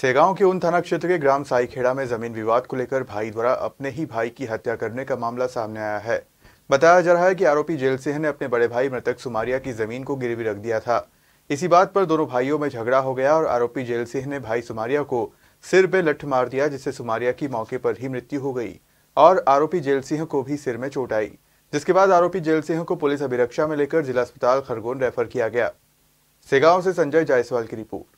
सेगांव के उन थाना क्षेत्र के ग्राम साईखेड़ा में जमीन विवाद को लेकर भाई द्वारा अपने ही भाई की हत्या करने का मामला सामने आया है बताया जा रहा है कि आरोपी जेल सिंह ने अपने बड़े भाई मृतक सुमारिया की जमीन को गिरवी रख दिया था इसी बात पर दोनों भाइयों में झगड़ा हो गया और आरोपी जेल सिंह ने भाई सुमारिया को सिर पे लठ मार दिया जिससे सुमारिया की मौके पर ही मृत्यु हो गई और आरोपी जेल सिंह को भी सिर में चोट आई जिसके बाद आरोपी जेल सिंह को पुलिस अभिरक्षा में लेकर जिला अस्पताल खरगोन रेफर किया गया सेगांव से संजय जायसवाल की रिपोर्ट